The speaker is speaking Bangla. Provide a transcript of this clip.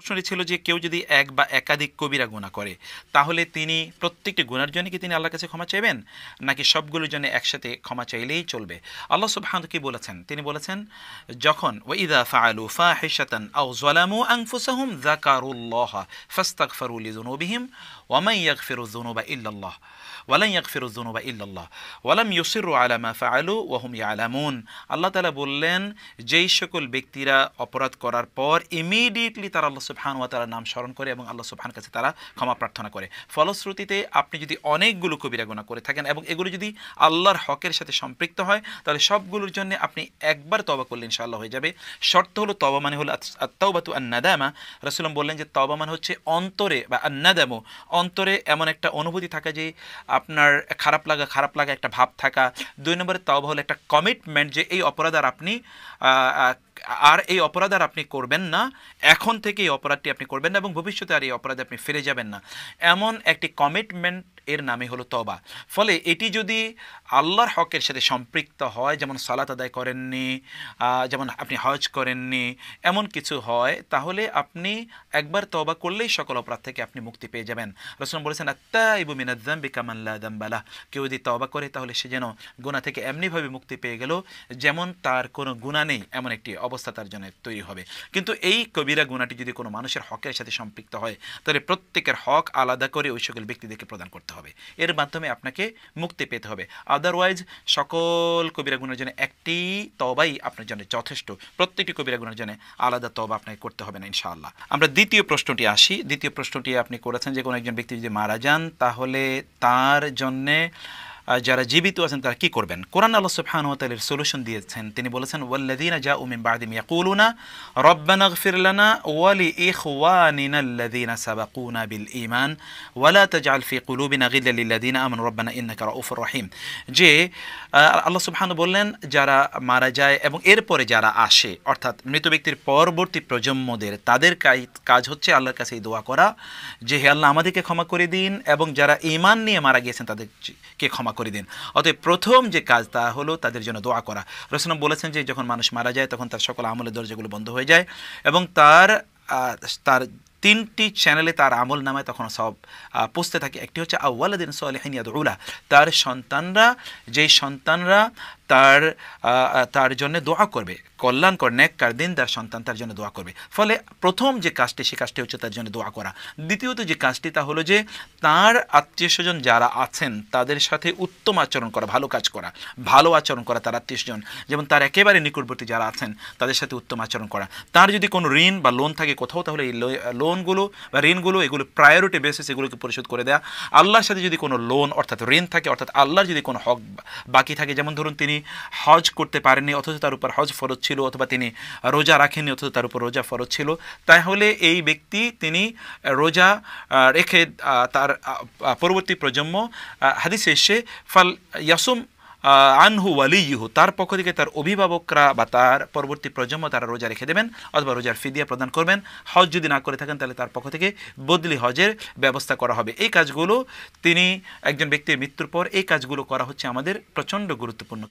প্রশ্নটি ছিল যে কেউ যদি এক বা একাধিক কবিরা গুণা করে তাহলে তিনি প্রত্যেকটি গুণার জন্য কি তিনি আল্লাহর কাছে ক্ষমা চাইবেন নাকি সবগুলোর জন্য একসাথে ক্ষমা চাইলেই চলবে আল্লাহ সব হান্ত কী বলেছেন তিনি বলেছেন যখন ওয়াইদা ফাআলু ফাহিশাতান আও যালামু আনফুসাহুম যাকারুল্লাহ ফাস্তাগফিরু লিযুনুবিহিম ওয়া ইল্লাল্লাহ ওয়ালাই ইয়াকফির উদ্দনুবা ইল্লাল্লাহ ওয়ালাম ইউসিরু আলামা ফাআলু ওয়াহুম ইয়ালামুন আল্লাহ তালা বললেন যেই সকল ব্যক্তিরা অপরাধ করার পর ইমিডিয়েটলি তারা আল্লাহ সুবহান ওয়া তারা নাম স্মরণ করে এবং আল্লাহ সুবহান কাছে তারা ক্ষমা প্রার্থনা করে ফলশ্রুতিতে আপনি যদি অনেকগুলো কবিরা গুণা করে থাকেন এবং এগুলো যদি আল্লাহর হকের সাথে সম্পৃক্ত হয় তাহলে সবগুলোর জন্য আপনি একবার তবা করলে ইনশাআল্লাহ হয়ে যাবে শর্ত হলো তবা মানে হলো আত্মাউবাতু আন্নাদামা রসুলাম বললেন যে তবা মানে হচ্ছে অন্তরে বা আন্নাদামো অন্তরে এমন একটা অনুভূতি থাকা যে আপনার খারাপ লাগা খারাপ লাগা একটা ভাব থাকা দুই নম্বরে তাও হলো একটা কমিটমেন্ট যে এই অপরাধ আর আপনি আর এই অপরাধ আর আপনি করবেন না এখন থেকে এই অপরাধটি আপনি করবেন না এবং ভবিষ্যতে আর এই অপরাধে আপনি ফিরে যাবেন না এমন একটি কমিটমেন্ট এর নামে হলো তবা ফলে এটি যদি আল্লাহর হকের সাথে সম্পৃক্ত হয় যেমন সালাত আদায় করেননি যেমন আপনি হজ করেননি এমন কিছু হয় তাহলে আপনি একবার তবা করলেই সকল অপরাধ থেকে আপনি মুক্তি পেয়ে যাবেন রসুন বলেছেন আত্মা ইবু মিনাদ্দাম বিকামাল্লাদাম বালা কেউ যদি তবা করে তাহলে সে যেন গুণা থেকে এমনিভাবে মুক্তি পেয়ে গেল যেমন তার কোনো গুণা নেই এমন একটি অবস্থা তার জন্য তৈরি হবে কিন্তু এই কবিরা গুণাটি যদি কোনো মানুষের হকের সাথে সম্পৃক্ত হয় তাহলে প্রত্যেকের হক আলাদা করে ওই সকল ব্যক্তিদেরকে প্রদান করতে হবে এর মাধ্যমে আপনাকে মুক্তি পেতে হবে আদারওয়াইজ সকল কবিরা গুণের জন্য একটি তবাই আপনার জন্য যথেষ্ট প্রত্যেকটি কবিরা গুণের জন্য আলাদা তবা আপনাকে করতে হবে না ইনশাআল্লাহ আমরা দ্বিতীয় প্রশ্নটি আসি দ্বিতীয় প্রশ্নটি আপনি করেছেন যে কোনো একজন ব্যক্তি যদি মারা যান তাহলে তার জন্যে যারা জীবিত আছেন তারা কি করবেন কোরআন আল্লাহ সুবহানুতালের সলিউশন দিয়েছেন তিনি বলেছেন ওয়াল্লাদিনা জা উমিম বাদিম ইয়াকুলুনা রব্বানা গফিরলানা ওয়ালি ইখওয়ানিনা আল্লাদিনা সাবাকুনা বিল ইমান ওয়ালা তাজআল ফি কুলুবিনা গিল্লা লিল্লাদিনা আমানু রব্বানা ইন্নাকা রাউফুর রহিম যে আল্লাহ সুবহান বললেন যারা মারা যায় এবং এরপরে যারা আসে অর্থাৎ মৃত ব্যক্তির পরবর্তী প্রজন্মদের তাদের কাজ হচ্ছে আল্লাহর কাছে এই দোয়া করা যে হে আল্লাহ আমাদেরকে ক্ষমা করে দিন এবং যারা ইমান নিয়ে মারা গিয়েছেন তাদেরকে ক্ষমা করে দিন অতএব প্রথম যে কাজ তা হলো তাদের জন্য দোয়া করা রসনম বলেছেন যে যখন মানুষ মারা যায় তখন তার সকল আমলের দরজাগুলো বন্ধ হয়ে যায় এবং তার তার তিনটি চ্যানেলে তার আমল নামায় তখন সব পুষতে থাকে একটি হচ্ছে আউ্লাদিন উলা তার সন্তানরা যেই সন্তানরা তার তার জন্য দোয়া করবে কল্যাণকর কার দিন তার সন্তান তার জন্য দোয়া করবে ফলে প্রথম যে কাজটি সে কাজটি হচ্ছে তার জন্য দোয়া করা দ্বিতীয়ত যে কাজটি তা হলো যে তার আত্মীয় স্বজন যারা আছেন তাদের সাথে উত্তম আচরণ করা ভালো কাজ করা ভালো আচরণ করা তার আত্মীয় স্বজন যেমন তার একেবারে নিকটবর্তী যারা আছেন তাদের সাথে উত্তম আচরণ করা তার যদি কোনো ঋণ বা লোন থাকে কোথাও তাহলে এই লোনগুলো বা ঋণগুলো এগুলো প্রায়োরিটি বেসিস এগুলোকে পরিশোধ করে দেয়া আল্লাহর সাথে যদি কোনো লোন অর্থাৎ ঋণ থাকে অর্থাৎ আল্লাহর যদি কোনো হক বাকি থাকে যেমন ধরুন তিনি হজ করতে পারেনি অথচ তার উপর হজ ফরজ ছিল অথবা তিনি রোজা রাখেননি অথচ তার উপর রোজা ফরজ ছিল তাহলে এই ব্যক্তি তিনি রোজা রেখে তার পরবর্তী প্রজন্ম হাদিসে এসে ফাল ইয়াসুম আনহু ওয়ালিহু তার পক্ষ থেকে তার অভিভাবকরা বা তার পরবর্তী প্রজন্ম তারা রোজা রেখে দেবেন অথবা রোজার ফিদিয়া প্রদান করবেন হজ যদি না করে থাকেন তাহলে তার পক্ষ থেকে বদলি হজের ব্যবস্থা করা হবে এই কাজগুলো তিনি একজন ব্যক্তির মৃত্যুর পর এই কাজগুলো করা হচ্ছে আমাদের প্রচণ্ড গুরুত্বপূর্ণ